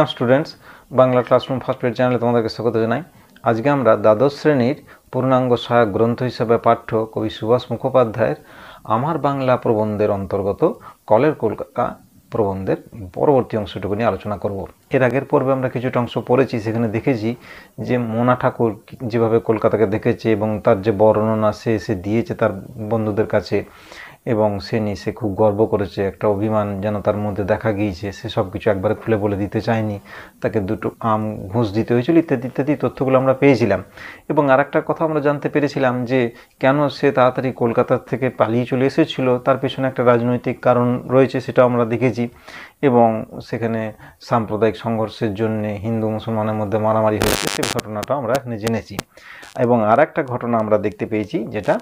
welcome students Bangla classroom first ed চ্যানেলে তোমাদেরকে স্বাগত জানাই আজকে আমরা দ্বাদশ শ্রেণীর পূর্ণাঙ্গ সহায়ক গ্রন্থ হিসাবে পাঠ্য কবি সুভাষ মুখোপাধ্যায়ের আমার বাংলা প্রবন্ধের অন্তর্গত কলের কলকাতা প্রবন্ধের পরবর্তী অংশটুকু নিয়ে আলোচনা করব এর আগের পর্বে আমরা কিছুটা অংশ পড়েছি সেখানে দেখেছি যে মোনা ঠাকুর যেভাবে কলকাতাকে দেখেছে এবং তার যে বর্ণনা সে এসে দিয়েছে তার বন্ধুদের কাছে এবং সে নিয়ে সে খুব গর্ব করেছে একটা অভিমান যেন তার মধ্যে দেখা গিয়েছে সে সব কিছু একবারে খুলে বলে দিতে চায়নি তাকে দুটো আম ঘুষ দিতে হয়েছিল ইত্যাদি ইত্যাদি তথ্যগুলো আমরা পেয়েছিলাম এবং আর একটা কথা আমরা জানতে পেরেছিলাম যে কেন সে তাড়াতাড়ি কলকাতার থেকে পালিয়ে চলে এসেছিল তার পেছনে একটা রাজনৈতিক কারণ রয়েছে সেটা আমরা দেখেছি এবং সেখানে সাম্প্রদায়িক সংঘর্ষের জন্যে হিন্দু মুসলমানের মধ্যে মারামারি হয়েছে সে ঘটনাটা আমরা এখানে জেনেছি এবং আর একটা ঘটনা আমরা দেখতে পেয়েছি যেটা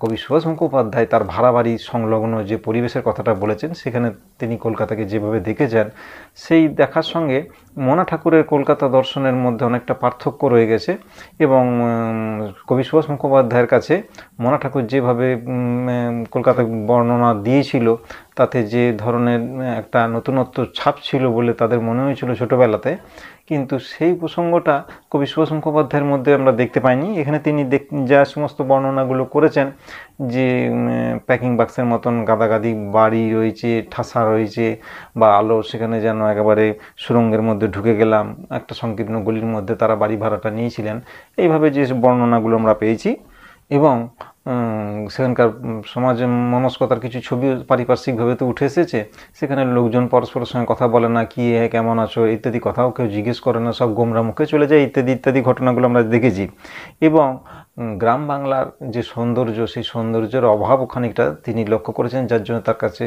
কবি সুভাষ মুখোপাধ্যায় তার ভাড়াবাড়ি সংলগ্ন যে পরিবেশের কথাটা বলেছেন সেখানে তিনি কলকাতাকে যেভাবে দেখেছেন সেই দেখার সঙ্গে মোনা ঠাকুরের কলকাতা দর্শনের মধ্যে অনেকটা পার্থক্য রয়ে গেছে এবং কবি সুভাষ মুখোপাধ্যায়ের কাছে মনা ঠাকুর যেভাবে কলকাতা বর্ণনা দিয়েছিল তাতে যে ধরনের একটা নতুনত্ব ছাপ ছিল বলে তাদের মনে হয়েছিল ছোটোবেলাতে কিন্তু সেই প্রসঙ্গটা কবি সুভাষ মুখোপাধ্যায়ের মধ্যে আমরা দেখতে পাইনি এখানে তিনি যা সমস্ত বর্ণনাগুলো করেছেন যে প্যাকিং বাক্সের মতন গাদাগাদি বাড়ি রয়েছে ঠাসা রয়েছে বা আলো সেখানে যেন একেবারে সুরঙ্গের মধ্যে ঢুকে গেলাম একটা সংকীর্ণ গলির মধ্যে তারা বাড়ি ভাড়াটা নিয়েছিলেন এইভাবে যে বর্ণনাগুলো আমরা পেয়েছি এবং সেখানকার সমাজে মনস্কতার কিছু ছবি পারিপার্শ্বিকভাবে তো উঠে এসেছে সেখানে লোকজন পরস্পরের সঙ্গে কথা বলে না কী হ্যাঁ কেমন আছো ইত্যাদি কথাও কেউ জিজ্ঞেস করে না সব গোমরা মুখে চলে যায় ইত্যাদি ইত্যাদি ঘটনাগুলো আমরা দেখেছি এবং গ্রাম বাংলার যে সৌন্দর্য সেই সৌন্দর্যের অভাব ওখানিকটা তিনি লক্ষ্য করেছেন যার জন্য তার কাছে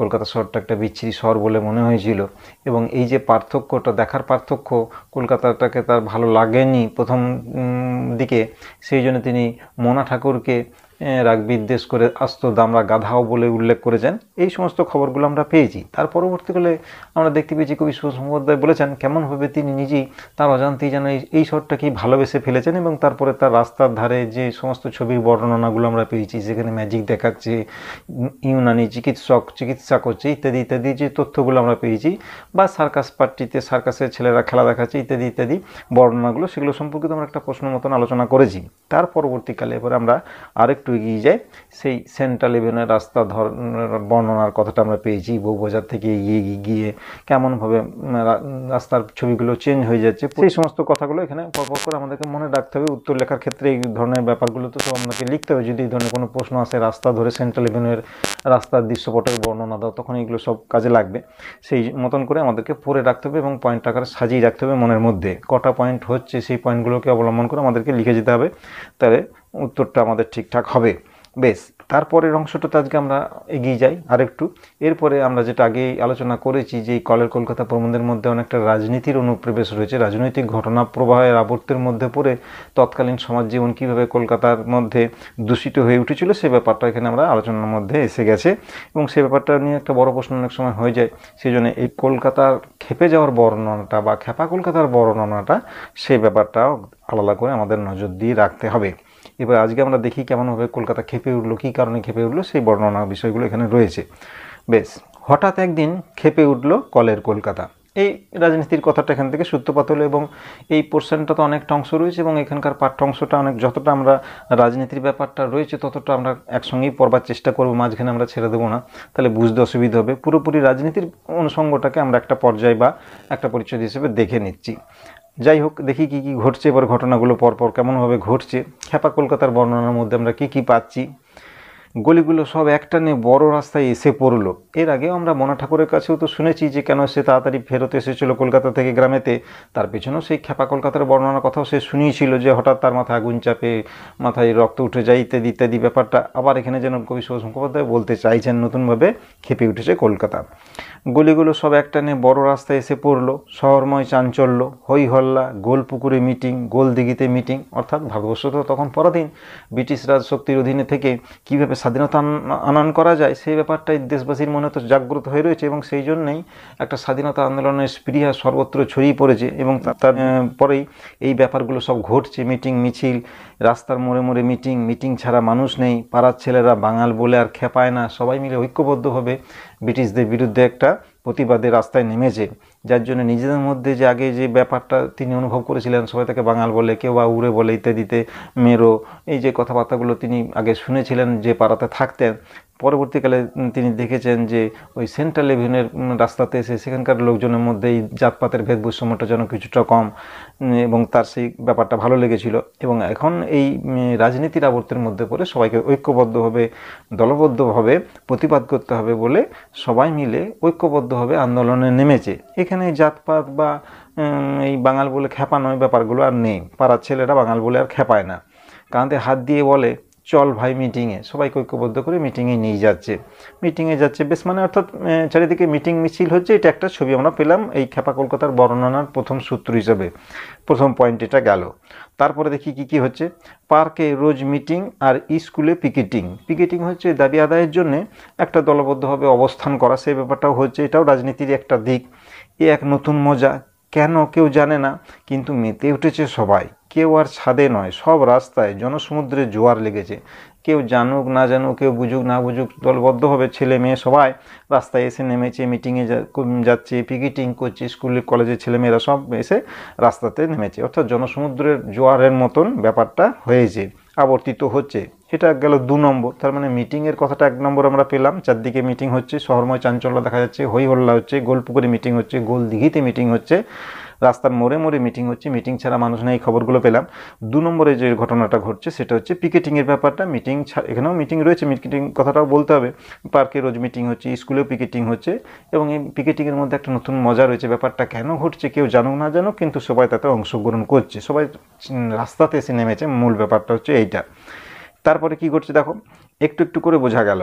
কলকাতা শহরটা একটা বিচ্ছিরি শহর বলে মনে হয়েছিল এবং এই যে পার্থক্যটা দেখার পার্থক্য কলকাতাটাকে তার ভালো লাগেনি প্রথম দিকে সেই জন্য তিনি মোনা ঠাকুরকে রাগ বিদ্বেষ করে আস্ত দামরা গাধাও বলে উল্লেখ করেছেন এই সমস্ত খবরগুলো আমরা পেয়েছি তার পরবর্তীকালে আমরা দেখতে পেয়েছি কবি সুসমোপাধ্যায় বলেছেন কেমনভাবে তিনি নিজেই তার অজান্তেই যেন এই শহরটাকেই ভালোবেসে ফেলেছেন এবং তারপরে তার রাস্তার ধারে যে সমস্ত ছবির বর্ণনাগুলো আমরা পেয়েছি যেখানে ম্যাজিক দেখাচ্ছে ইউনানি চিকিৎসক চিকিৎসা করছে ইত্যাদি ইত্যাদি যে তথ্যগুলো আমরা পেয়েছি বা সার্কাস পার্টিতে সার্কাসের ছেলেরা খেলা দেখাচ্ছে ইত্যাদি ইত্যাদি বর্ণনাগুলো সেগুলো সম্পর্কিত আমরা একটা প্রশ্ন মতন আলোচনা করেছি তার পরবর্তীকালে এবার আমরা আরেক একটু এগিয়ে যায় সেই সেন্ট্রাল ইভেনের রাস্তা ধর বর্ণনার কথাটা আমরা পেয়েছি বাজার থেকে এগিয়ে গিয়ে কেমনভাবে রাস্তার ছবিগুলো চেঞ্জ হয়ে যাচ্ছে সেই সমস্ত কথাগুলো এখানে পরপর করে আমাদেরকে মনে রাখতে হবে উত্তর লেখার ক্ষেত্রে এই ধরনের ব্যাপারগুলো তো সব আপনাকে লিখতে হবে যদি এই ধরনের কোনো প্রশ্ন আসে রাস্তা ধরে সেন্ট্রাল ইভেনের রাস্তার দৃশ্যপটের বর্ণনা দাও তখন এগুলো সব কাজে লাগবে সেই মতন করে আমাদেরকে পড়ে রাখতে হবে এবং পয়েন্ট আকারে সাজিয়ে রাখতে হবে মনের মধ্যে কটা পয়েন্ট হচ্ছে সেই পয়েন্টগুলোকে অবলম্বন করে আমাদেরকে লিখে যেতে হবে তাহলে উত্তরটা আমাদের ঠিকঠাক হবে বেশ তারপরের অংশটাতে আজকে আমরা এগিয়ে যাই আরেকটু এরপরে আমরা যেটা আগেই আলোচনা করেছি যে কলের কলকাতা প্রবন্ধের মধ্যে অনেকটা রাজনীতির অনুপ্রবেশ রয়েছে রাজনৈতিক ঘটনা প্রবাহের আবর্তের মধ্যে পড়ে তৎকালীন সমাজ জীবন কীভাবে কলকাতার মধ্যে দূষিত হয়ে উঠেছিল সে ব্যাপারটা এখানে আমরা আলোচনার মধ্যে এসে গেছে এবং সে ব্যাপারটা নিয়ে একটা বড় প্রশ্ন অনেক সময় হয়ে যায় সেই জন্য এই কলকাতার খেপে যাওয়ার বর্ণনাটা বা খেপা কলকাতার বর্ণনাটা সেই ব্যাপারটাও আলাদা করে আমাদের নজর দিয়ে রাখতে হবে এবার আজকে আমরা দেখি কেমনভাবে কলকাতা খেপে উঠলো কী কারণে খেপে উঠলো সেই বর্ণনা বিষয়গুলো এখানে রয়েছে বেশ হঠাৎ একদিন খেপে উঠল কলের কলকাতা এই রাজনীতির কথাটা এখান থেকে সূত্রপাত হলো এবং এই পোর্শনটা তো অনেকটা অংশ রয়েছে এবং এখানকার পাঠ্য অংশটা অনেক যতটা আমরা রাজনীতির ব্যাপারটা রয়েছে ততটা আমরা একসঙ্গেই পড়বার চেষ্টা করব মাঝখানে আমরা ছেড়ে দেবো না তাহলে বুঝতে অসুবিধা হবে পুরোপুরি রাজনীতির অনুষঙ্গটাকে আমরা একটা পর্যায় বা একটা পরিচয় হিসেবে দেখে নিচ্ছি যাই হোক দেখি কি কি ঘটছে এবার ঘটনাগুলো পরপর কেমনভাবে ঘটছে খ্যাপা কলকাতার বর্ণনার মধ্যে আমরা কি কি পাচ্ছি গলিগুলো সব একটানে বড় রাস্তায় এসে পড়লো এর আগেও আমরা মনা ঠাকুরের কাছেও তো শুনেছি যে কেন সে তাড়াতাড়ি ফেরত এসেছিল কলকাতা থেকে গ্রামেতে তার পেছনেও সেই খ্যাপা কলকাতার বর্ণনার কথাও সে শুনিয়েছিল যে হঠাৎ তার মাথায় আগুন চাপে মাথায় রক্ত উঠে যায় ইত্যাদি ইত্যাদি ব্যাপারটা আবার এখানে যেন কবি শিব মুখোপাধ্যায় বলতে চাইছেন নতুনভাবে খেপে উঠেছে কলকাতা গলিগুলো সব একটানে বড় রাস্তায় এসে পড়লো শহরময় চাঞ্চল্য হই হল্লা গোলপুকুরে মিটিং গোলদিঘিতে মিটিং অর্থাৎ ভারতবর্ষ তো তখন পরাধীন ব্রিটিশ রাজশক্তির অধীনে থেকে কীভাবে স্বাধীনতা আনয়ন করা যায় সেই ব্যাপারটাই দেশবাসীর মনে তো জাগ্রত হয়ে রয়েছে এবং সেই জন্যেই একটা স্বাধীনতা আন্দোলনের স্পৃহা সর্বত্র ছড়িয়ে পড়েছে এবং তার পরেই এই ব্যাপারগুলো সব ঘটছে মিটিং মিছিল রাস্তার মোড়ে মোড়ে মিটিং মিটিং ছাড়া মানুষ নেই পাড়ার ছেলেরা বাঙাল বলে আর খেপায় না সবাই মিলে ঐক্যবদ্ধভাবে ব্রিটিশদের বিরুদ্ধে একটা প্রতিবাদে রাস্তায় নেমেছে যার জন্য নিজেদের মধ্যে যে আগে যে ব্যাপারটা তিনি অনুভব করেছিলেন সবাই তাকে বাঙাল বলে কেউ বা উড়ে বলে ইত্যাদিতে মেরো এই যে কথাবার্তাগুলো তিনি আগে শুনেছিলেন যে পাড়াতে থাকতেন পরবর্তীকালে তিনি দেখেছেন যে ওই সেন্ট্রাল এভিনের রাস্তাতে এসে সেখানকার লোকজনের মধ্যে এই জাতপাতের ভেদ বৈষম্যটা যেন কিছুটা কম এবং তার সেই ব্যাপারটা ভালো লেগেছিল এবং এখন এই রাজনীতির আবর্তের মধ্যে পড়ে সবাইকে ঐক্যবদ্ধভাবে দলবদ্ধভাবে প্রতিবাদ করতে হবে বলে সবাই মিলে ঐক্যবদ্ধভাবে আন্দোলনে নেমেছে এখানে জাতপাত বা এই বাঙাল বলে খেপানো ব্যাপারগুলো আর নেই পাড়ার ছেলেরা বাঙাল বলে আর খেপায় না কাঁধে হাত দিয়ে বলে চল ভাই মিটিংয়ে সবাইকে ঐক্যবদ্ধ করে মিটিংয়ে নিয়ে যাচ্ছে মিটিংয়ে যাচ্ছে বেশ মানে অর্থাৎ চারিদিকে মিটিং মিছিল হচ্ছে এটা একটা ছবি আমরা পেলাম এই খেপা কলকাতার বর্ণনার প্রথম সূত্র হিসেবে প্রথম পয়েন্ট এটা গেল তারপরে দেখি কি কি হচ্ছে পার্কে রোজ মিটিং আর স্কুলে পিকেটিং পিকেটিং হচ্ছে দাবি আদায়ের জন্য একটা দলবদ্ধভাবে অবস্থান করা সেই ব্যাপারটাও হচ্ছে এটাও রাজনীতির একটা দিক এ এক নতুন মজা কেন কেউ জানে না কিন্তু মেতে উঠেছে সবাই কেউ আর ছাদে নয় সব রাস্তায় জনসমুদ্রে জোয়ার লেগেছে কেউ জানুক না জানুক কেউ বুঝুক না বুঝুক দলবদ্ধভাবে ছেলে মেয়ে সবাই রাস্তায় এসে নেমেছে মিটিংয়ে যাচ্ছে পিকিটিং করছে স্কুলে কলেজে ছেলেমেয়েরা সব এসে রাস্তাতে নেমেছে অর্থাৎ জনসমুদ্রের জোয়ারের মতন ব্যাপারটা হয়েছে আবর্তিত হচ্ছে এটা গেল দু নম্বর তার মানে মিটিংয়ের কথাটা এক নম্বর আমরা পেলাম চারদিকে মিটিং হচ্ছে শহরময় চাঞ্চল্য দেখা যাচ্ছে হইহল্লা হচ্ছে গোলপুকুরে মিটিং হচ্ছে গোলদিঘিতে মিটিং হচ্ছে রাস্তার মোড়ে মোড়ে মিটিং হচ্ছে মিটিং ছাড়া মানুষ নেই খবরগুলো পেলাম দু নম্বরে যে ঘটনাটা ঘটছে সেটা হচ্ছে পিকেটিংয়ের ব্যাপারটা মিটিং ছাড়া এখানেও মিটিং রয়েছে মিটিং কথাটাও বলতে হবে পার্কে রোজ মিটিং হচ্ছে স্কুলেও পিকেটিং হচ্ছে এবং এই পিকেটিংয়ের মধ্যে একটা নতুন মজা রয়েছে ব্যাপারটা কেন ঘটছে কেউ জানুক না জানুক কিন্তু সবাই তাতে অংশগ্রহণ করছে সবাই রাস্তাতে এসে নেমেছে মূল ব্যাপারটা হচ্ছে এইটা তারপরে কি ঘটছে দেখো একটু একটু করে বোঝা গেল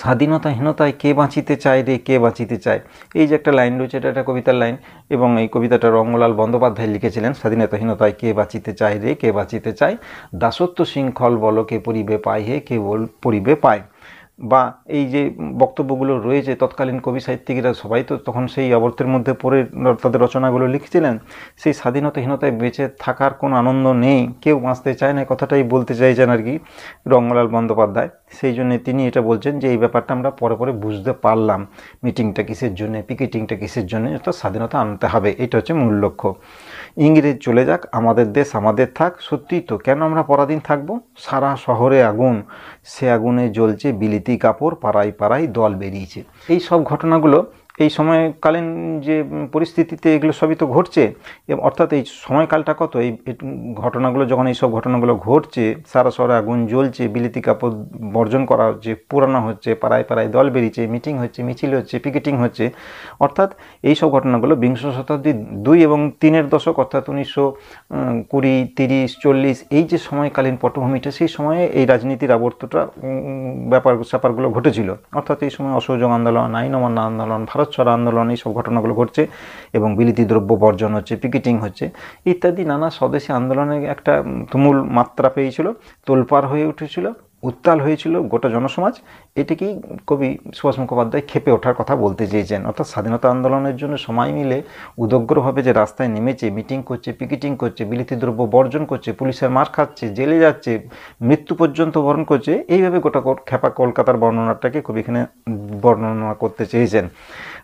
স্বাধীনতাহীনতায় কে বাঁচিতে চায় রে কে বাঁচিতে চায় এই যে একটা লাইন রয়েছে এটা একটা কবিতার লাইন এবং এই কবিতাটা রঙ্গলাল বন্দ্যোপাধ্যায় লিখেছিলেন স্বাধীনতাহীনতায় কে বাঁচিতে চায় রে কে বাঁচিতে চায় দাসত্ব শৃঙ্খল বল কে পরিবে পায় হে কে বল পরিবে পায় বা এই যে বক্তব্যগুলো রয়েছে তৎকালীন কবি সাহিত্যিকরা সবাই তো তখন সেই আবর্তের মধ্যে পড়ে তাদের রচনাগুলো লিখেছিলেন সেই স্বাধীনতাহীনতায় বেঁচে থাকার কোনো আনন্দ নেই কেউ বাঁচতে চায় না কথাটাই বলতে চাইছেন আর কি রঙ্গলাল বন্দ্যোপাধ্যায় সেই জন্য তিনি এটা বলছেন যে এই ব্যাপারটা আমরা পরে পরে বুঝতে পারলাম মিটিংটা কিসের জন্য পিকেটিংটা কিসের জন্য এটা স্বাধীনতা আনতে হবে এটা হচ্ছে মূল লক্ষ্য ইংরেজ চলে যাক আমাদের দেশ আমাদের থাক সত্যিই তো কেন আমরা পরাধীন থাকবো সারা শহরে আগুন সে আগুনে জ্বলছে বিলিতি কাপড় পাড়ায় পাড়ায় দল বেরিয়েছে এই সব ঘটনাগুলো এই সময়কালীন যে পরিস্থিতিতে এগুলো সবই তো ঘটছে অর্থাৎ এই সময়কালটা কত এই ঘটনাগুলো যখন এইসব ঘটনাগুলো ঘটছে সারা সারা আগুন জ্বলছে বিলিতি কাপড় বর্জন করা হচ্ছে পুরানো হচ্ছে পাড়ায় পাড়ায় দল বেরিয়েছে মিটিং হচ্ছে মিছিল হচ্ছে পিকেটিং হচ্ছে অর্থাৎ এইসব ঘটনাগুলো বিংশ শতাব্দীর দুই এবং তিনের দশক অর্থাৎ উনিশশো কুড়ি তিরিশ চল্লিশ এই যে সময়কালীন পটভূমিটা সেই সময়ে এই রাজনীতির আবর্তটা ব্যাপার স্যাপারগুলো ঘটেছিল অর্থাৎ এই সময় অসহযোগ আন্দোলন আইন অমান্য আন্দোলন ভারত ভারত আন্দোলন এই সব ঘটনাগুলো ঘটছে এবং বিলিতি দ্রব্য বর্জন হচ্ছে পিকেটিং হচ্ছে ইত্যাদি নানা স্বদেশী আন্দোলনে একটা তুমুল মাত্রা পেয়েছিল তোলপার হয়ে উঠেছিল উত্তাল হয়েছিল গোটা জনসমাজ এটিকেই কবি সুভাষ মুখোপাধ্যায় খেপে ওঠার কথা বলতে চেয়েছেন অর্থাৎ স্বাধীনতা আন্দোলনের জন্য সময় মিলে উদগ্রভাবে যে রাস্তায় নেমেছে মিটিং করছে পিকেটিং করছে বিলিতি দ্রব্য বর্জন করছে পুলিশের মার খাচ্ছে জেলে যাচ্ছে মৃত্যু পর্যন্ত বরণ করছে এইভাবে গোটা খেপা কলকাতার বর্ণনাটাকে কবি এখানে বর্ণনা করতে চেয়েছেন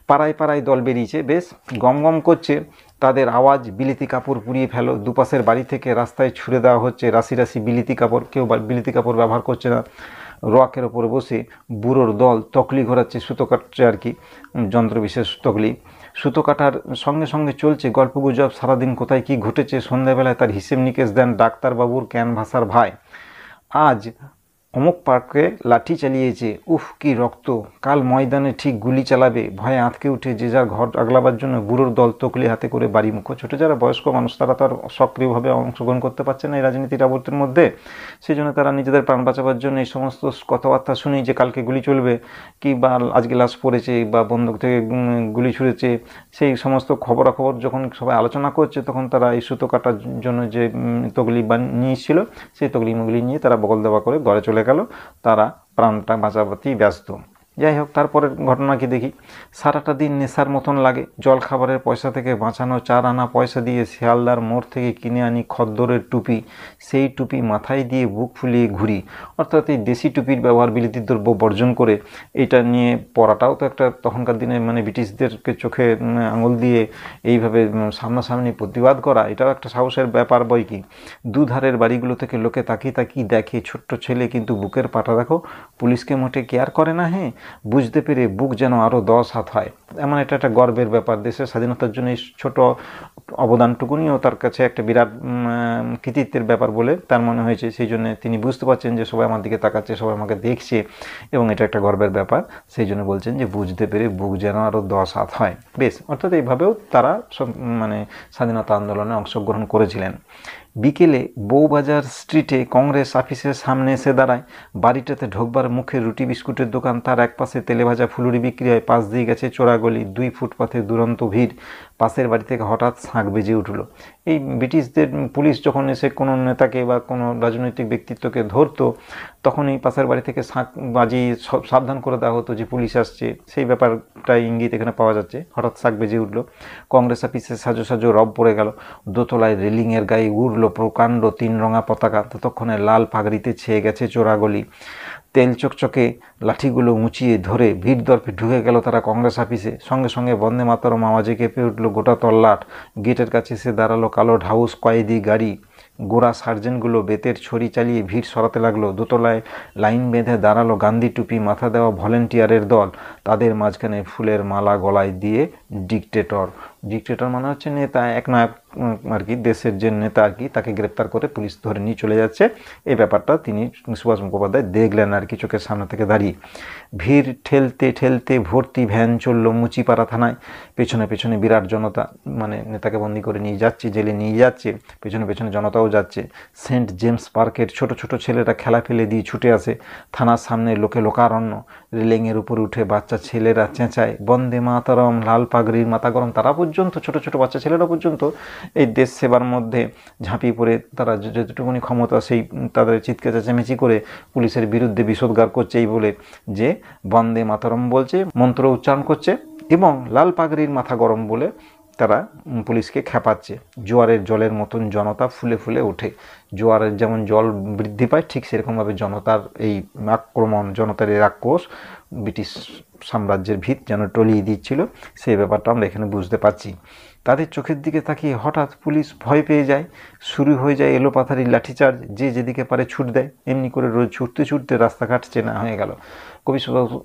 পাড়ায় পাড়ায় দল বেরিয়েছে বেশ গম গম করছে তাদের আওয়াজ বিলিতি কাপড় পুড়িয়ে ফেলো দুপাশের বাড়ি থেকে রাস্তায় ছুড়ে দেওয়া হচ্ছে রাশি রাশি বিলিতি কাপড় কেউ বিলিতি কাপড় ব্যবহার করছে না রকের ওপরে বসে বুড়োর দল তকলি ঘোরাচ্ছে সুতো কাটছে আর কি যন্ত্রবিশেষ তকলি সুতো কাটার সঙ্গে সঙ্গে চলছে গল্প গুজব সারাদিন কোথায় কি ঘটেছে সন্ধ্যাবেলায় তার হিসেব নিকেশ দেন ডাক্তারবাবুর ক্যানভাসার ভাই আজ অমুক পার্কে লাঠি চালিয়েছে উফ কি রক্ত কাল ময়দানে ঠিক গুলি চালাবে ভয়ে আঁতকে উঠে যে যার ঘর আগলাবার জন্য বুড়োর দল তকলি হাতে করে বাড়ি মুখো ছোটো যারা বয়স্ক মানুষ তারা তো আর সক্রিয়ভাবে অংশগ্রহণ করতে পারছে না এই রাজনীতির আবর্তের মধ্যে সেই জন্য তারা নিজেদের প্রাণ বাঁচাবার জন্য এই সমস্ত কথাবার্তা শুনি যে কালকে গুলি চলবে কি বা আজকে লাশ পড়েছে বা বন্দুক থেকে গুলি ছুঁড়েছে সেই সমস্ত খবরাখবর যখন সবাই আলোচনা করছে তখন তারা এই সুতো কাটার জন্য যে তগলি নিয়েছিল সেই তগলি মুগলি নিয়ে তারা বগল দেওয়া করে ঘরে চলে গেল তারা প্রাণটা বাঁচাবাতেই ব্যস্ত যাই হোক তারপরের ঘটনা কি দেখি সারাটা দিন নেশার মতন লাগে জল খাবারের পয়সা থেকে বাঁচানো চার আনা পয়সা দিয়ে শিয়ালদার মোড় থেকে কিনে আনি খদ্দরের টুপি সেই টুপি মাথায় দিয়ে বুক ফুলিয়ে ঘুরি অর্থাৎ এই দেশি টুপির ব্যবহার বিলিতি দ্রব্য বর্জন করে এটা নিয়ে পড়াটাও তো একটা তখনকার দিনে মানে ব্রিটিশদেরকে চোখে আঙুল দিয়ে এইভাবে সামনাসামনি প্রতিবাদ করা এটাও একটা সাহসের ব্যাপার বই কি দুধারের বাড়িগুলো থেকে লোকে তাকিয়ে তাকিয়ে দেখে ছোট্ট ছেলে কিন্তু বুকের পাটা দেখো পুলিশকে মোটে কেয়ার করে না হ্যাঁ বুঝতে পেরে বুক যেন আরও দশ হাত হয় এমন এটা একটা গর্বের ব্যাপার দেশের স্বাধীনতার জন্য এই ছোটো অবদানটুকুনিও তার কাছে একটা বিরাট কৃতিত্বের ব্যাপার বলে তার মনে হয়েছে সেই জন্য তিনি বুঝতে পারছেন যে সবাই আমার দিকে তাকাচ্ছে সবাই আমাকে দেখছে এবং এটা একটা গর্বের ব্যাপার সেই জন্য বলছেন যে বুঝতে পেরে বুক যেন আরও দশ হাত হয় বেশ অর্থাৎ এইভাবেও তারা মানে স্বাধীনতা আন্দোলনে অংশগ্রহণ করেছিলেন বিকেলে বউবাজার স্ট্রিটে কংগ্রেস অফিসের সামনে এসে দাঁড়ায় বাড়িটাতে ঢোকবার মুখে রুটি বিস্কুটের দোকান তার একপাশে তেলেভাজা ফুলুরি বিক্রি হয় পাশ দিয়ে গেছে চোরাগলি দুই ফুটপাথে দুরন্ত ভিড় পাশের বাড়ি থেকে হঠাৎ শাঁক বেজে উঠল এই ব্রিটিশদের পুলিশ যখন এসে কোনো নেতাকে বা কোনো রাজনৈতিক ব্যক্তিত্বকে ধরতো তখন এই পাশের বাড়ি থেকে শাঁক বাজিয়ে সাবধান করে দেওয়া হতো যে পুলিশ আসছে সেই ব্যাপারটা ইঙ্গিত এখানে পাওয়া যাচ্ছে হঠাৎ শাঁক বেজে উঠল কংগ্রেস অফিসে সাজো সাজো রব পড়ে গেল দোতলায় রেলিংয়ের গায়ে উড়ল প্রকাণ্ড তিন রঙা পতাকা ততক্ষণে লাল পাগড়িতে ছেয়ে গেছে চোরাগলি তেল চকচকে লাঠিগুলো উঁচিয়ে ধরে ভিড় দর্পে ঢুকে গেল তারা কংগ্রেস অফিসে সঙ্গে সঙ্গে বন্দে মাতর আওয়াজে কেঁপে উঠল গোটা তল্লাট গেটের কাছে এসে দাঁড়ালো কালো ঢাউস কয়েদি গাড়ি গোড়া সার্জেন্টগুলো বেতের ছড়ি চালিয়ে ভিড় সরাতে লাগলো দোতলায় লাইন বেঁধে দাঁড়ালো গান্ধী টুপি মাথা দেওয়া ভলেন্টিয়ারের দল তাদের মাঝখানে ফুলের মালা গলায় দিয়ে ডিকটেটর ডিক্টেটর মানে হচ্ছে নেতা এক নায়ক আর কি দেশের যে নেতা আর কি তাকে গ্রেপ্তার করে পুলিশ ধরে নিয়ে চলে যাচ্ছে এই ব্যাপারটা তিনি সুভাষ মুখোপাধ্যায় দেখলেন আর কি চোখের সামনে থেকে দাঁড়িয়ে ভিড় ঠেলতে ঠেলতে ভর্তি ভ্যান চললো মুচিপাড়া থানায় পেছনে পেছনে বিরাট জনতা মানে নেতাকে বন্দি করে নিয়ে যাচ্ছে জেলে নিয়ে যাচ্ছে পেছনে পেছনে জনতাও যাচ্ছে সেন্ট জেমস পার্কের ছোট ছোট ছেলেরা খেলা ফেলে দিয়ে ছুটে আসে থানার সামনে লোকে লোকারণ্য রেলিংয়ের উপর উঠে বাচ্চা ছেলেরা চেঁচায় বন্দে মাতারম লাল পাগড়ির মাতা গরম তারা পর্যন্ত ছোট ছোট বাচ্চা ছেলেরা পর্যন্ত এই দেশ সেবার মধ্যে ঝাঁপিয়ে পড়ে তারা যতটুকুনি ক্ষমতা সেই তাদের চিৎকার চেঁচামেচি করে পুলিশের বিরুদ্ধে বিষোদ্গার করছে এই বলে যে বন্দে মাতারম বলছে মন্ত্র উচ্চারণ করছে এবং লাল পাগড়ির মাথা গরম বলে তারা পুলিশকে খেপাচ্ছে জোয়ারের জলের মতন জনতা ফুলে ফুলে ওঠে জোয়ারের যেমন জল বৃদ্ধি পায় ঠিক সেরকমভাবে জনতার এই আক্রমণ জনতার এই রাক্ষস ব্রিটিশ সাম্রাজ্যের ভিত যেন টলিয়ে দিচ্ছিল সেই ব্যাপারটা আমরা এখানে বুঝতে পারছি তাদের চোখের দিকে তাকিয়ে হঠাৎ পুলিশ ভয় পেয়ে যায় শুরু হয়ে যায় এলোপাথারি লাঠিচার্জ যে যেদিকে পারে ছুট দেয় এমনি করে রোজ ছুটতে ছুটতে রাস্তাঘাট চেনা হয়ে গেল কবি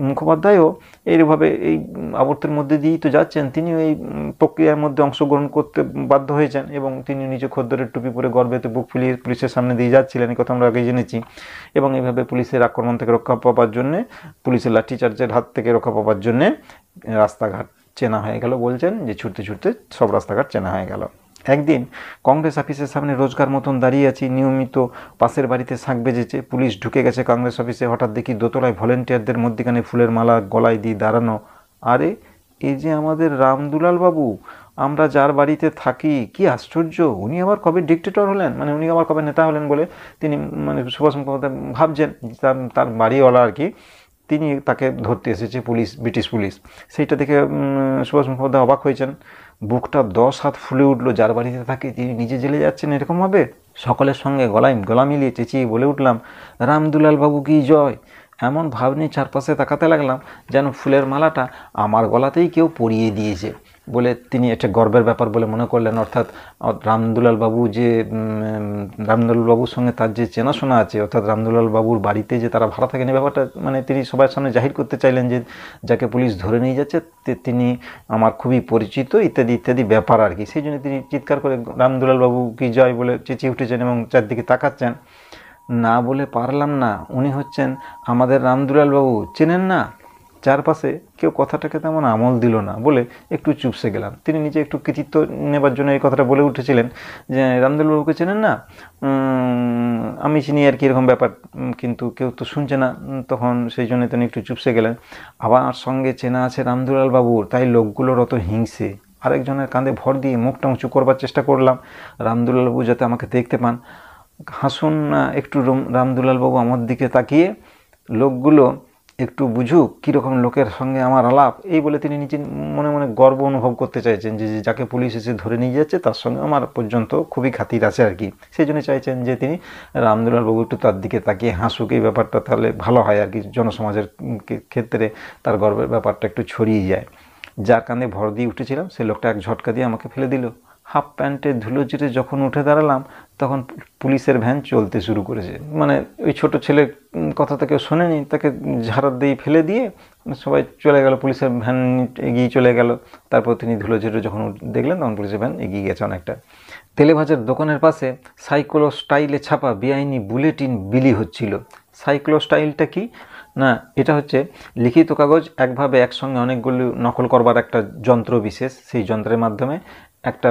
মুখোপাধ্যায়ও এইভাবে এই আবর্তের মধ্যে দিয়েই তো যাচ্ছেন তিনিও এই প্রক্রিয়ার মধ্যে অংশগ্রহণ করতে বাধ্য হয়েছেন এবং তিনি নিজে খদ্দরের টুপি পরে গর্বেতে বুক ফুলিয়ে পুলিশের সামনে দিয়ে যাচ্ছিলেন এই কথা আমরা আগে জেনেছি এবং এইভাবে পুলিশের আক্রমণ থেকে রক্ষা পাওয়ার জন্যে পুলিশের লাঠিচার্জের হাত থেকে রক্ষা পাওয়ার জন্যে রাস্তাঘাট চেনা হয়ে গেল বলছেন যে ছুটতে ছুটতে সব রাস্তাঘাট চেনা হয়ে গেল একদিন কংগ্রেস অফিসের সামনে রোজকার মতন দাঁড়িয়ে আছি নিয়মিত পাশের বাড়িতে শাঁক বেজেছে পুলিশ ঢুকে গেছে কংগ্রেস অফিসে হঠাৎ দেখি দোতলায় ভলেন্টিয়ারদের মধ্যেখানে ফুলের মালা গলায় দিয়ে দাঁড়ানো আরে এই যে আমাদের রামদুলাল বাবু আমরা যার বাড়িতে থাকি কি আশ্চর্য উনি আবার কবে ডিকটেটর হলেন মানে উনি আবার কবে নেতা হলেন বলে তিনি মানে সুভাষ মুখোপাধ্যায় ভাবছেন তার তার বাড়িওয়ালা আর কি তিনি তাকে ধরতে এসেছে পুলিশ ব্রিটিশ পুলিশ সেইটা দেখে সুভাষ মুখোপাধ্যায় অবাক হয়েছেন বুকটা দশ হাত ফুলে উঠলো যার বাড়িতে থাকে তিনি নিজে জেলে যাচ্ছেন এরকম হবে সকলের সঙ্গে গলায় গলা মিলিয়ে চেঁচিয়ে বলে উঠলাম বাবু কি জয় এমন ভাব নিয়ে চারপাশে তাকাতে লাগলাম যেন ফুলের মালাটা আমার গলাতেই কেউ পরিয়ে দিয়েছে বলে তিনি এটা গর্বের ব্যাপার বলে মনে করলেন অর্থাৎ রামদুলাল বাবু যে রামদুলাল বাবুর সঙ্গে তার যে চেনাশোনা আছে অর্থাৎ রামদুলাল বাবুর বাড়িতে যে তারা ভাড়া থাকেন এই ব্যাপারটা মানে তিনি সবার সামনে জাহির করতে চাইলেন যে যাকে পুলিশ ধরে নিয়ে যাচ্ছে তিনি আমার খুবই পরিচিত ইত্যাদি ইত্যাদি ব্যাপার আর কি সেই জন্য তিনি চিৎকার করে রামদুলাল বাবু কি জয় বলে চেঁচিয়ে উঠেছেন এবং চারদিকে তাকাচ্ছেন না বলে পারলাম না উনি হচ্ছেন আমাদের রামদুলাল বাবু চেনেন না চারপাশে কেউ কথাটাকে তেমন আমল দিল না বলে একটু চুপসে গেলাম তিনি নিজে একটু কৃতিত্ব নেবার জন্য এই কথাটা বলে উঠেছিলেন যে রামদুলবাবুকে চেনেন না আমি চিনি আর কি এরকম ব্যাপার কিন্তু কেউ তো শুনছে না তখন সেই জন্য তিনি একটু চুপসে গেলেন আবার সঙ্গে চেনা আছে রামদুলাল বাবুর তাই লোকগুলোর অত হিংসে আরেকজনের কাঁধে ভর দিয়ে মুখটা উঁচু করবার চেষ্টা করলাম রামদুলালবাবু যাতে আমাকে দেখতে পান হাসুন একটু রামদুলালবাবু আমার দিকে তাকিয়ে লোকগুলো একটু বুঝুক কীরকম লোকের সঙ্গে আমার আলাপ এই বলে তিনি নিজে মনে মনে গর্ব অনুভব করতে চাইছেন যে যাকে পুলিশ এসে ধরে নিয়ে যাচ্ছে তার সঙ্গে আমার পর্যন্ত খুবই খাতির আছে আর কি সেই জন্য চাইছেন যে তিনি রামদুলাল বাবু একটু তার দিকে তাকিয়ে হাসুক এই ব্যাপারটা তাহলে ভালো হয় আর কি জনসমাজের ক্ষেত্রে তার গর্বের ব্যাপারটা একটু ছড়িয়ে যায় যার কাঁধে ভর দিয়ে উঠেছিলাম সে লোকটা এক ঝটকা দিয়ে আমাকে ফেলে দিল হাফ প্যান্টে ধুলো চিটে যখন উঠে দাঁড়ালাম তখন পুলিশের ভ্যান চলতে শুরু করেছে মানে ওই ছোট ছেলে কথা তাকে শোনেনি তাকে ঝাড়া দিয়ে ফেলে দিয়ে সবাই চলে গেল পুলিশের ভ্যান এগিয়ে চলে গেল তারপর তিনি ধুলো চিটে যখন দেখলেন তখন পুলিশের ভ্যান এগিয়ে গেছে অনেকটা তেলেভাজার দোকানের পাশে সাইকোলো স্টাইলে ছাপা বেআইনি বুলেটিন বিলি হচ্ছিল সাইক্লো স্টাইলটা কি না এটা হচ্ছে লিখিত কাগজ একভাবে একসঙ্গে অনেকগুলো নকল করবার একটা যন্ত্র বিশেষ সেই যন্ত্রের মাধ্যমে একটা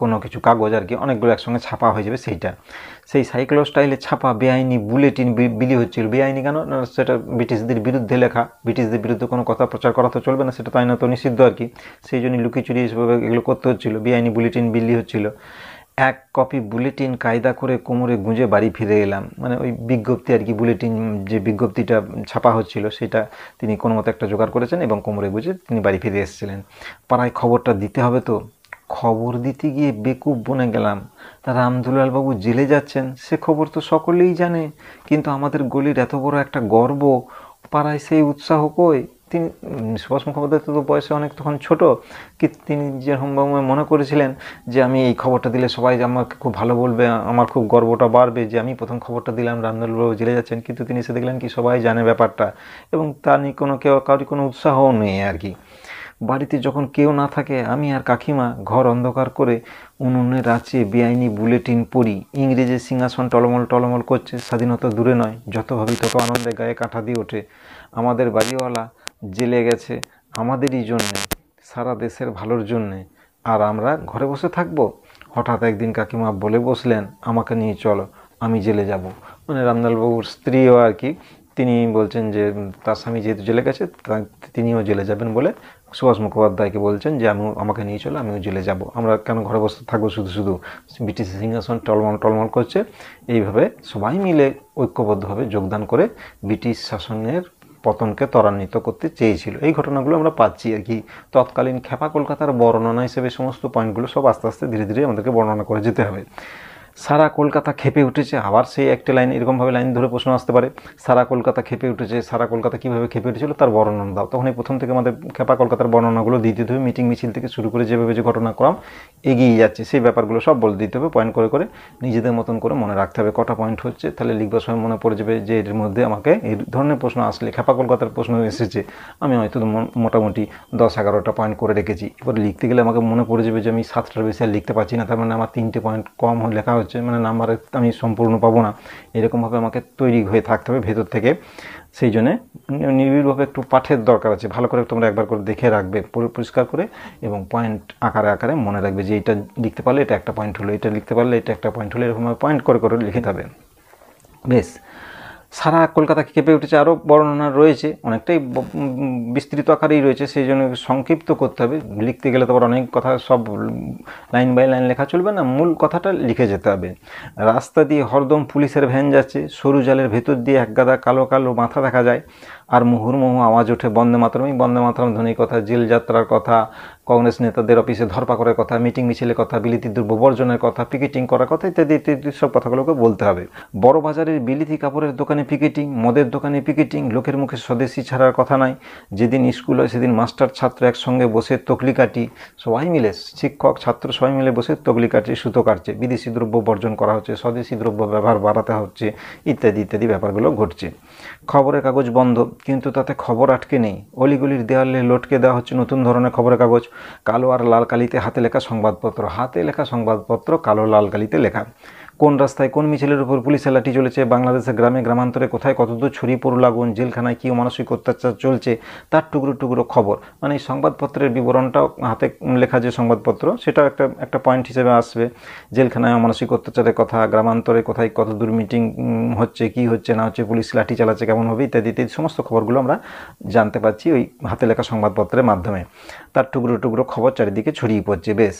কোনো কিছু কাগজ আর কি অনেকগুলো একসঙ্গে ছাপা হয়ে যাবে সেইটা সেই সাইক্লো স্টাইলে ছাপা বেআইনি বুলেটিন বিলি হচ্ছিল বেআইনি কেন না সেটা ব্রিটিশদের বিরুদ্ধে লেখা ব্রিটিশদের বিরুদ্ধে কোনো কথা প্রচার করা তো চলবে না সেটা তো নিষিদ্ধ আর কি সেই জন্য লুকিচুরি হিসেবে এগুলো করতে হচ্ছিল বেআইনি বুলেটিন বিলি হচ্ছিল এক কপি বুলেটিন কায়দা করে কোমরে গুঁজে বাড়ি ফিরে এলাম মানে ওই বিজ্ঞপ্তি আর কি বুলেটিন যে বিজ্ঞপ্তিটা ছাপা হচ্ছিল সেটা তিনি কোনো মতো একটা জোগাড় করেছেন এবং কোমরে গুঁজে তিনি বাড়ি ফিরে এসেছিলেন পাড়ায় খবরটা দিতে হবে তো খবর দিতে গিয়ে বেকুব বনে গেলাম তা রামদুলালবাবু জেলে যাচ্ছেন সে খবর তো সকলেই জানে কিন্তু আমাদের গলির এত বড় একটা গর্ব পাড়ায় সেই উৎসাহ কই তিনি সুভাষ মুখোপাধ্যায় তো বয়সে অনেক তখন ছোট কি তিনি যে যেরকম মনে করেছিলেন যে আমি এই খবরটা দিলে সবাই আমাকে খুব ভালো বলবে আমার খুব গর্বটা বাড়বে যে আমি প্রথম খবরটা দিলাম রামদুলবাবু জেলে যাচ্ছেন কিন্তু তিনি সে দেখলেন কি সবাই জানে ব্যাপারটা এবং তা নিয়ে কোনো কেউ কারোর কোনো উৎসাহও নেই আর কি বাড়িতে যখন কেউ না থাকে আমি আর কাকিমা ঘর অন্ধকার করে উনুনের রাঁচে বেআইনি বুলেটিন পড়ি ইংরেজের সিংহাসন টলমল টলমল করছে স্বাধীনতা দূরে নয় যত ভাবি তত আনন্দে গায়ে কাঁঠা দিয়ে ওঠে আমাদের বাড়িওয়ালা জেলে গেছে আমাদেরই জন্যে সারা দেশের ভালোর জন্যে আর আমরা ঘরে বসে থাকবো হঠাৎ একদিন কাকিমা বলে বসলেন আমাকে নিয়ে চলো আমি জেলে যাব মানে রামদালবাবুর স্ত্রীও আর কি তিনি বলছেন যে তার স্বামী যেহেতু জেলে গেছে তিনিও জেলে যাবেন বলে সুভাষ মুখোপাধ্যায়কে বলছেন যে আমি আমাকে নিয়ে চলো আমিও জেলে যাব আমরা কেন ঘরে বসে থাকবো শুধু শুধু ব্রিটিশ সিংহাসন টলমল টলমল করছে এইভাবে সবাই মিলে ঐক্যবদ্ধভাবে যোগদান করে ব্রিটিশ শাসনের পতনকে ত্বরান্বিত করতে চেয়েছিল এই ঘটনাগুলো আমরা পাচ্ছি আর কি তৎকালীন খেপা কলকাতার বর্ণনা হিসেবে সমস্ত পয়েন্টগুলো সব আস্তে আস্তে ধীরে ধীরে আমাদেরকে বর্ণনা করে যেতে হবে সারা কলকাতা খেপে উঠেছে আবার সেই একটি লাইন এরকমভাবে লাইন ধরে প্রশ্ন আসতে পারে সারা কলকাতা খেপে উঠেছে সারা কলকাতা কীভাবে খেপে উঠেছিল তার বর্ণনা দাও তখন এই প্রথম থেকে আমাদের খেপা কলকাতার বর্ণনাগুলো দিতে হবে মিটিং মিছিল থেকে শুরু করে যেভাবে যে ঘটনাক্রম এগিয়ে যাচ্ছে সেই ব্যাপারগুলো সব বলে দিতে হবে পয়েন্ট করে করে নিজেদের মতন করে মনে রাখতে হবে কটা পয়েন্ট হচ্ছে তাহলে লিখবার সময় মনে পড়ে যাবে যে এর মধ্যে আমাকে এই ধরনের প্রশ্ন আসলে খেপা কলকাতার প্রশ্ন এসেছে আমি হয়তো মোটামুটি দশ এগারোটা পয়েন্ট করে রেখেছি এবার লিখতে গেলে আমাকে মনে পড়ে যাবে যে আমি সাতটার বেশি আর লিখতে পারছি না তার মানে আমার তিনটে পয়েন্ট কম লেখা হচ্ছে হচ্ছে মানে নাম্বার আমি সম্পূর্ণ পাবো না এরকমভাবে আমাকে তৈরি হয়ে থাকতে হবে ভেতর থেকে সেই জন্যে নিবিড়ভাবে একটু পাঠের দরকার আছে ভালো করে তোমরা একবার করে দেখে রাখবে পরিষ্কার করে এবং পয়েন্ট আকারে আকারে মনে রাখবে যে এটা লিখতে পারলে এটা একটা পয়েন্ট হলো এটা লিখতে পারলে এটা একটা পয়েন্ট হলো এরকমভাবে পয়েন্ট করে করে লিখে থাকবে বেশ সারা কলকাতাকে কেঁপে উঠেছে আরও বর্ণনা রয়েছে অনেকটাই বিস্তৃত আকারেই রয়েছে সেই জন্য সংক্ষিপ্ত করতে হবে লিখতে গেলে তো আবার অনেক কথা সব লাইন বাই লাইন লেখা চলবে না মূল কথাটা লিখে যেতে হবে রাস্তা দিয়ে হরদম পুলিশের ভ্যান যাচ্ছে সরু জালের ভেতর দিয়ে একগাদা কালো কালো মাথা দেখা যায় আর মুহুর্মুহু আওয়াজ ওঠে বন্দে মাতরম এই বন্দে মাতরম ধনী কথা জেল যাত্রার কথা কংগ্রেস নেতাদের অফিসে ধরপাকড়ের কথা মিটিং মিছিলের কথা বিলিতি দ্রব্য বর্জনের কথা পিকেটিং করার কথা ইত্যাদি ইত্যাদি সব কথাগুলোকে বলতে হবে বড় বাজারের বিলিতি কাপড়ের দোকানে পিকেটিং মদের দোকানে পিকেটিং লোকের মুখে স্বদেশি ছাড়ার কথা নাই যেদিন স্কুল হয় সেদিন মাস্টার ছাত্র একসঙ্গে বসে তকলি কাটি সবাই মিলে শিক্ষক ছাত্র সবাই মিলে বসে তকলি কাটি সুতো কাটছে বিদেশি দ্রব্য বর্জন করা হচ্ছে স্বদেশি দ্রব্য ব্যবহার বাড়াতে হচ্ছে ইত্যাদি ইত্যাদি ব্যাপারগুলো ঘটছে খবরের কাগজ বন্ধ কিন্তু তাতে খবর আটকে নেই অলিগুলির দেওয়ালে লটকে দেওয়া হচ্ছে নতুন ধরনের খবরের কাগজ কালো আর লাল কালিতে হাতে লেখা সংবাদপত্র হাতে লেখা সংবাদপত্র কালো লাল কালিতে লেখা কোন রাস্তায় কোন মিছিলের উপর পুলিশ লাঠি চলেছে বাংলাদেশের গ্রামে গ্রামান্তরে কোথায় কতদূর ছড়িয়ে পড়ু লাগুন জেলখানায় কী মানসিক অত্যাচার চলছে তার টুকরো টুকরো খবর মানে এই সংবাদপত্রের বিবরণটা হাতে লেখা যে সংবাদপত্র সেটা একটা একটা পয়েন্ট হিসেবে আসবে জেলখানায় অমানসিক অত্যাচারের কথা গ্রামান্তরে কোথায় কতদূর মিটিং হচ্ছে কি হচ্ছে না হচ্ছে পুলিশ লাঠি চালাচ্ছে কেমন হবে ইত্যাদি ইত্যাদি সমস্ত খবরগুলো আমরা জানতে পারছি ওই হাতে লেখা সংবাদপত্রের মাধ্যমে তার টুকরো টুকরো খবর চারিদিকে ছড়িয়ে পড়ছে বেশ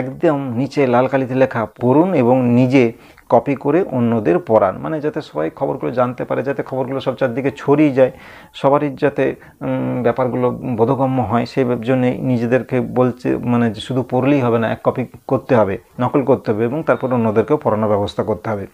একদম নিচে লাল কালিতে লেখা পড়ুন এবং নিজে কপি করে অন্যদের পড়ান মানে যাতে সবাই খবরগুলো জানতে পারে যাতে খবরগুলো সব চারদিকে ছড়িয়ে যায় সবারই যাতে ব্যাপারগুলো বোধগম্য হয় সেই জন্যে নিজেদেরকে বলছে মানে শুধু পড়লেই হবে না এক কপি করতে হবে নকল করতে হবে এবং তারপর অন্যদেরকেও পড়ানোর ব্যবস্থা করতে হবে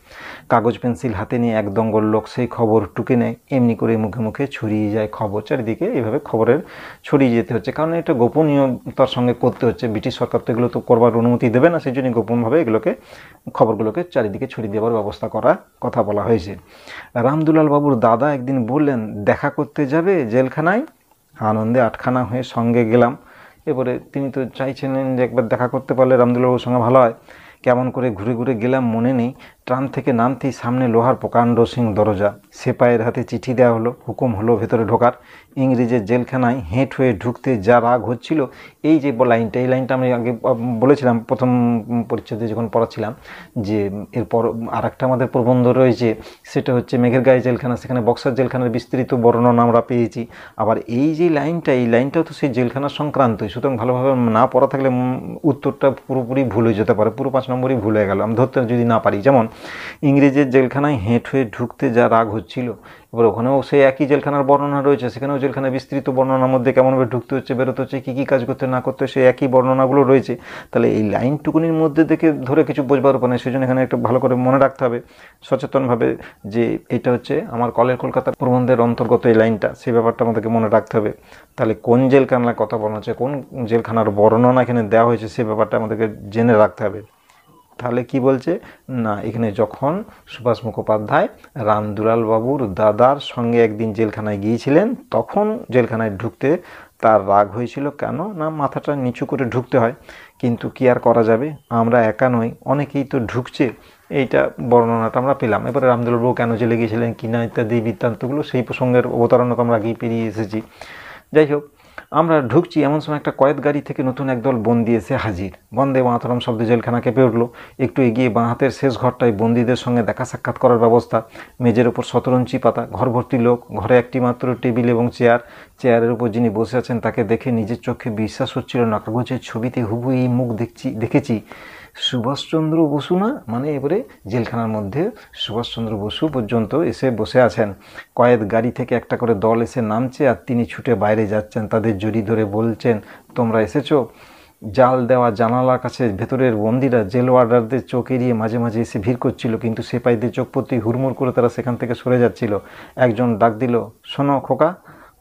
কাগজ পেন্সিল হাতে নিয়ে এক দঙ্গল লোক সেই খবর টুকে নেয় এমনি করে মুখে মুখে ছড়িয়ে যায় খবর চারিদিকে এইভাবে খবরের ছড়িয়ে যেতে হচ্ছে কারণ এটা গোপনীয়তার সঙ্গে করতে হচ্ছে ব্রিটিশ সরকার তো এগুলো তো করবার অনুমতি দেবে না সেই জন্য গোপনভাবে এগুলোকে খবরগুলোকে চারিদিকে থেকে ছড়িয়ে দেওয়ার ব্যবস্থা করার কথা বলা হয়েছে রামদুলাল বাবুর দাদা একদিন বললেন দেখা করতে যাবে জেলখানায় আনন্দে আটখানা হয়ে সঙ্গে গেলাম এবারে তিনি তো চাইছিলেন যে একবার দেখা করতে পারলে রামদুলাল বাবুর সঙ্গে ভালো হয় কেমন করে ঘুরে ঘুরে গেলাম মনে নেই ট্রাম থেকে নামতেই সামনে লোহার প্রকাণ্ড সিং দরজা সেপাইয়ের হাতে চিঠি দেওয়া হলো হুকুম হলো ভেতরে ঢোকার ইংরেজের জেলখানায় হেঁট হয়ে ঢুকতে যা রাগ হচ্ছিল এই যে লাইনটা এই লাইনটা আমি আগে বলেছিলাম প্রথম পরিচ্ছেদে যখন পড়াচ্ছিলাম যে এরপর আর একটা আমাদের প্রবন্ধ রয়েছে সেটা হচ্ছে মেঘের গায়ে জেলখানা সেখানে বক্সার জেলখানার বিস্তৃত বর্ণনা আমরা পেয়েছি আবার এই যে লাইনটা এই লাইনটাও তো সেই জেলখানা সংক্রান্তই সুতরাং ভালোভাবে না পড়া থাকলে উত্তরটা পুরোপুরি ভুল হয়ে যেতে পারে পুরো পাঁচ নম্বরই ভুল হয়ে গেল আমি ধরতে যদি না পারি যেমন ইংরেজের জেলখানায় হেঁট হয়ে ঢুকতে যা রাগ হচ্ছিল এবার ওখানেও সেই একই জেলখানার বর্ণনা রয়েছে সেখানেও জেলখানা বিস্তৃত বর্ণনার মধ্যে কেমনভাবে ঢুকতে হচ্ছে বেরোতে হচ্ছে কী কী কাজ করতে না করতে সেই একই বর্ণনাগুলো রয়েছে তাহলে এই লাইনটুকুনির মধ্যে থেকে ধরে কিছু বোঝবার উপায় নেই সেই জন্য এখানে একটা ভালো করে মনে রাখতে হবে সচেতনভাবে যে এটা হচ্ছে আমার কলের কলকাতা প্রবন্ধের অন্তর্গত এই লাইনটা সেই ব্যাপারটা আমাদেরকে মনে রাখতে হবে তাহলে কোন জেলখানার কথা বলা হচ্ছে কোন জেলখানার বর্ণনা এখানে দেওয়া হয়েছে সে ব্যাপারটা আমাদেরকে জেনে রাখতে হবে তাহলে কি বলছে না এখানে যখন সুভাষ মুখোপাধ্যায় রামদুলাল বাবুর দাদার সঙ্গে একদিন জেলখানায় গিয়েছিলেন তখন জেলখানায় ঢুকতে তার রাগ হয়েছিল কেন না মাথাটা নিচু করে ঢুকতে হয় কিন্তু কি আর করা যাবে আমরা একা নই অনেকেই তো ঢুকছে এইটা বর্ণনাটা আমরা পেলাম এবারে রামদুলবাবু কেন জেলে গিয়েছিলেন কিনা ইত্যাদি বৃত্তান্তগুলো সেই প্রসঙ্গের অবতারণা তো আমরা আগেই পেরিয়ে এসেছি যাই হোক আমরা ঢুকছি এমন সময় একটা কয়েদ গাড়ি থেকে নতুন একদল বন্দি এসে হাজির বন্দে মাতরম শব্দে জেলখানা কেঁপে উঠল একটু এগিয়ে বাঁ হাতের শেষ ঘরটায় বন্দীদের সঙ্গে দেখা সাক্ষাৎ করার ব্যবস্থা মেজের ওপর শতরঞ্চি পাতা ঘর ভর্তি লোক ঘরে একটি মাত্র টেবিল এবং চেয়ার চেয়ারের উপর যিনি বসে আছেন তাকে দেখে নিজের চোখে বিশ্বাস হচ্ছিল না কাগজের ছবিতে হুবু এই মুখ দেখছি দেখেছি সুভাষচন্দ্র বসু না মানে এবারে জেলখানার মধ্যে সুভাষচন্দ্র বসু পর্যন্ত এসে বসে আছেন কয়েদ গাড়ি থেকে একটা করে দল এসে নামছে আর তিনি ছুটে বাইরে যাচ্ছেন তাদের জড়ি ধরে বলছেন তোমরা এসেছো জাল দেওয়া জানালার কাছে ভেতরের বন্দিরা জেল ওয়ার্ডারদের চোখ এড়িয়ে মাঝে মাঝে এসে ভিড় করছিল কিন্তু সেপাইদের চোখ প্রতি হুড়মুড় করে তারা সেখান থেকে সরে যাচ্ছিল একজন ডাক দিল শোনো খোকা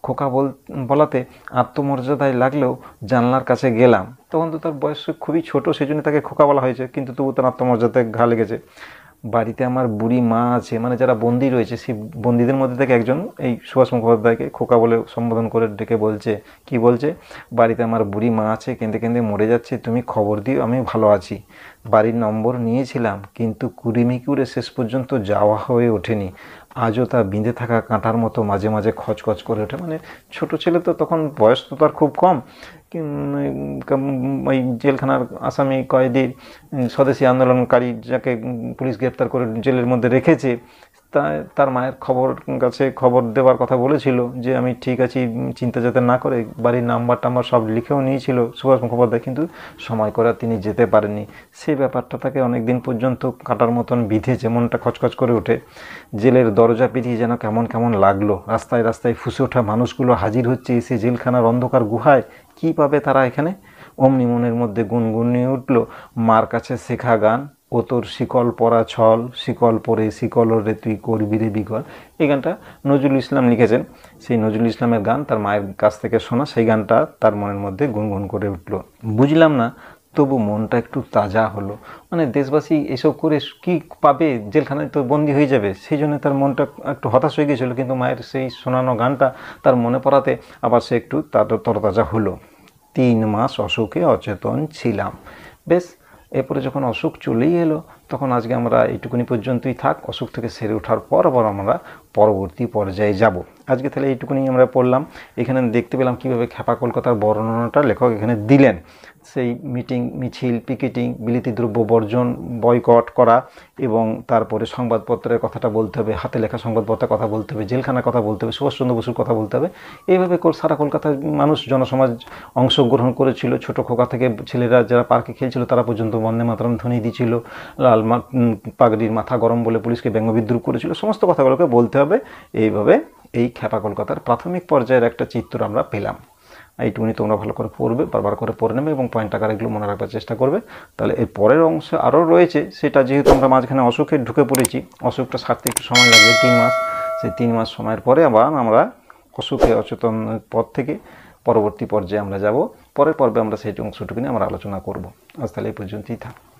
খোকা বল বলাতে আত্মমর্যাদায় লাগলেও জানলার কাছে গেলাম তখন তো তার বয়স খুবই ছোট সেই জন্য তাকে খোকা বলা হয়েছে কিন্তু তবু তার আত্মমর্যাদায় ঘা লেগেছে বাড়িতে আমার বুড়ি মা আছে মানে যারা বন্দি রয়েছে সেই বন্দিদের মধ্যে থেকে একজন এই সুভাষ মুখোপাধ্যায়কে খোকা বলে সম্বোধন করে ডেকে বলছে কি বলছে বাড়িতে আমার বুড়ি মা আছে কেঁদে কেঁদে মরে যাচ্ছে তুমি খবর দিও আমি ভালো আছি বাড়ির নম্বর নিয়েছিলাম কিন্তু কুড়ি মিকুড়ে শেষ পর্যন্ত যাওয়া হয়ে ওঠেনি আজও তা বিঁধে থাকা কাঁটার মতো মাঝে মাঝে খচখচ করে ওঠে মানে ছোট ছেলে তো তখন বয়স তো তার খুব কম ওই জেলখানার আসামি কয়েদির স্বদেশী আন্দোলনকারী যাকে পুলিশ গ্রেপ্তার করে জেলের মধ্যে রেখেছে তার মায়ের খবর কাছে খবর দেওয়ার কথা বলেছিল যে আমি ঠিক আছি চিন্তা যাতে না করে বাড়ির নাম্বার টাম্বার সব লিখেও নিয়েছিল সুভাষ মুখোপাধ্যায় কিন্তু সময় করে তিনি যেতে পারেনি সেই ব্যাপারটা তাকে অনেক দিন পর্যন্ত কাটার মতন বিধে যেমনটা খচখচ করে ওঠে জেলের দরজা পেরিয়ে যেন কেমন কেমন লাগলো রাস্তায় রাস্তায় ফুসে ওঠা মানুষগুলো হাজির হচ্ছে এসে জেলখানার অন্ধকার গুহায় কী পাবে তারা এখানে অমনি মনের মধ্যে গুনগুনিয়ে উঠল মার কাছে শেখা গান ও তোর শিকল পরা ছল শিকল পরে রে তুই করবি রে বিকল এই গানটা নজরুল ইসলাম লিখেছেন সেই নজরুল ইসলামের গান তার মায়ের কাছ থেকে শোনা সেই গানটা তার মনের মধ্যে গুনগুন করে উঠল বুঝলাম না তবু মনটা একটু তাজা হলো মানে দেশবাসী এসব করে কি পাবে জেলখানায় তো বন্দি হয়ে যাবে সেই জন্য তার মনটা একটু হতাশ হয়ে গিয়েছিলো কিন্তু মায়ের সেই শোনানো গানটা তার মনে পড়াতে আবার সে একটু তার তরতাজা হলো তিন মাস অসুখে অচেতন ছিলাম বেশ এরপরে যখন অসুখ চলেই এলো তখন আজকে আমরা এইটুকুনি পর্যন্তই থাক অসুখ থেকে সেরে ওঠার পর আবার আমরা পরবর্তী পর্যায়ে যাব আজকে তাহলে এইটুকুনি আমরা পড়লাম এখানে দেখতে পেলাম কীভাবে খ্যাপা কলকাতার বর্ণনাটা লেখক এখানে দিলেন সেই মিটিং মিছিল পিকেটিং বিলিতি দ্রব্য বর্জন বয়কট করা এবং তারপরে সংবাদপত্রের কথাটা বলতে হবে হাতে লেখা সংবাদপত্রের কথা বলতে হবে জেলখানার কথা বলতে হবে সুভাষচন্দ্র বসুর কথা বলতে হবে এইভাবে সারা কলকাতার মানুষ জনসমাজ অংশগ্রহণ করেছিল ছোট খোকা থেকে ছেলেরা যারা পার্কে খেলছিল তারা পর্যন্ত বন্দে মাতরম ধ্বনি দিয়েছিল লাল পাগড়ির মাথা গরম বলে পুলিশকে ব্যঙ্গ বিদ্রুপ করেছিল সমস্ত কথাগুলোকে বলতে হবে এইভাবে এই খ্যাপা কলকাতার প্রাথমিক পর্যায়ের একটা চিত্র আমরা পেলাম এইটুকুনি তোমরা ভালো করে পড়বে বারবার করে পড়ে নেবে এবং পয়েন্ট আকারে এগুলো মনে রাখবার চেষ্টা করবে তাহলে এর পরের অংশ আরও রয়েছে সেটা যেহেতু আমরা মাঝখানে অসুখে ঢুকে পড়েছি অসুখটা সারতে একটু সময় লাগবে তিন মাস সেই তিন মাস সময়ের পরে আবার আমরা অসুখে অচেতন পর থেকে পরবর্তী পর্যায়ে আমরা যাব পরের পর্বে আমরা সেই অংশটুকু নিয়ে আমরা আলোচনা করব আজ তাহলে এই পর্যন্তই থাক